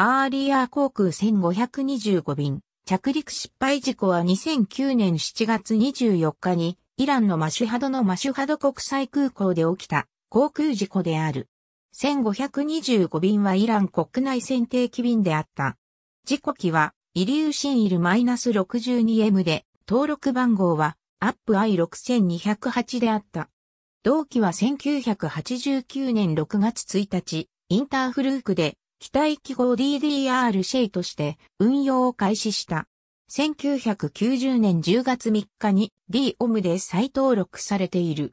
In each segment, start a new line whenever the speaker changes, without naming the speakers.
アーリアー航空1525便、着陸失敗事故は2009年7月24日に、イランのマシュハドのマシュハド国際空港で起きた航空事故である。1525便はイラン国内選定機便であった。事故機は、イリューシンイル -62M で、登録番号は、アップ I6208 であった。同期は1989年6月1日、インターフルークで機体記号 DDR シェイとして運用を開始した。1990年10月3日に DOM で再登録されている。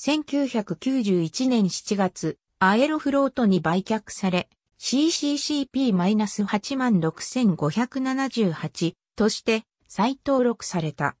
1991年7月、アエロフロートに売却され、CCCP-86578 として再登録された。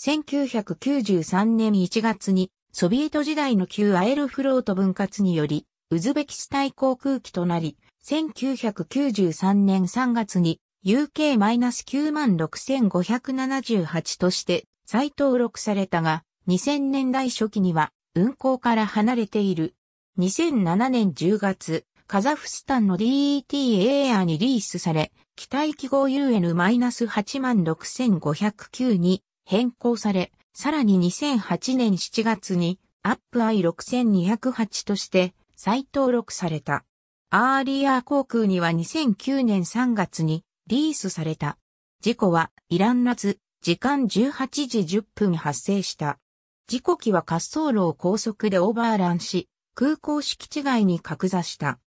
1993年1月にソビエト時代の旧アエロフロート分割により、ウズベキスタイ航空機となり、1993年3月に UK-96578 として再登録されたが、2000年代初期には運行から離れている。2007年10月、カザフスタンの DETA エアにリースされ、機体記号 UN-86509 に変更され、さらに2008年7月にアップ I6208 として再登録された。アーリアー航空には2009年3月にリースされた。事故はイラン夏、時間18時10分発生した。事故機は滑走路を高速でオーバーランし、空港敷地外に格座した。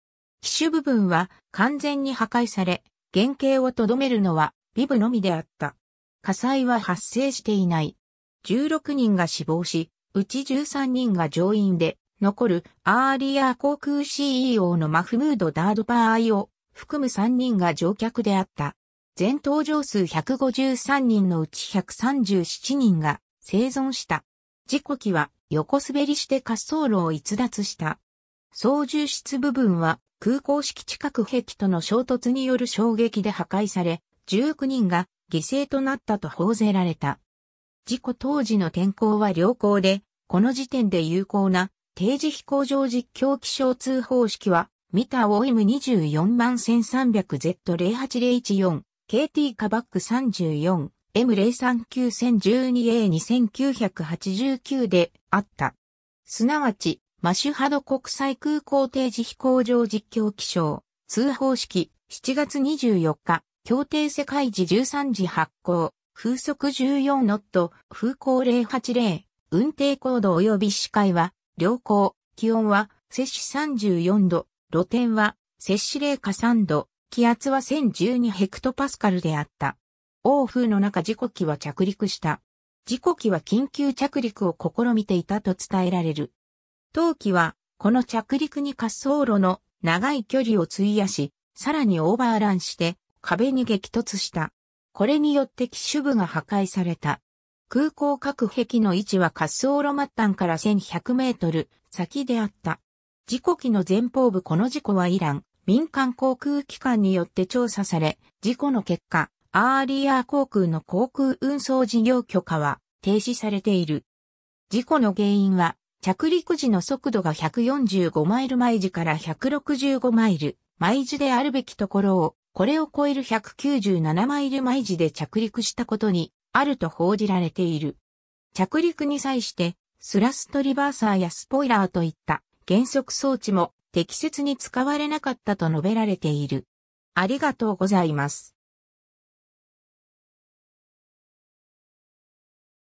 機種部分は完全に破壊され、原型をとどめるのはビブのみであった。火災は発生していない。16人が死亡し、うち13人が乗員で、残るアーリア航空 CEO のマフムード・ダードパーイを含む3人が乗客であった。全搭乗数153人のうち137人が生存した。事故機は横滑りして滑走路を逸脱した。操縦室部分は空港式近く壁との衝突による衝撃で破壊され、19人が犠牲となったと報ぜられた。事故当時の天候は良好で、この時点で有効な定時飛行場実況気象通報式は、ミタ OM24 1300Z0804、KT カバック 34M039 0 1 2 a 2 9 8 9であった。すなわち、マシュハド国際空港定時飛行場実況気象通報式7月24日、協定世界時13時発行、風速14ノット、風向080、運転高度及び視界は良好、気温は摂氏34度、露天は摂氏零下3度、気圧は1012ヘクトパスカルであった。欧風の中事故機は着陸した。事故機は緊急着陸を試みていたと伝えられる。当機は、この着陸に滑走路の長い距離を費やし、さらにオーバーランして壁に激突した。これによって機種部が破壊された。空港各壁の位置は滑走路末端から1100メートル先であった。事故機の前方部この事故はイラン、民間航空機関によって調査され、事故の結果、アーリア航空の航空運送事業許可は停止されている。事故の原因は、着陸時の速度が145マイル毎時から165マイル毎時であるべきところを、これを超える197マイル毎時で着陸したことにあると報じられている。着陸に際して、スラストリバーサーやスポイラーといった減速装置も適切に使われなかったと述べられている。ありがとうございます。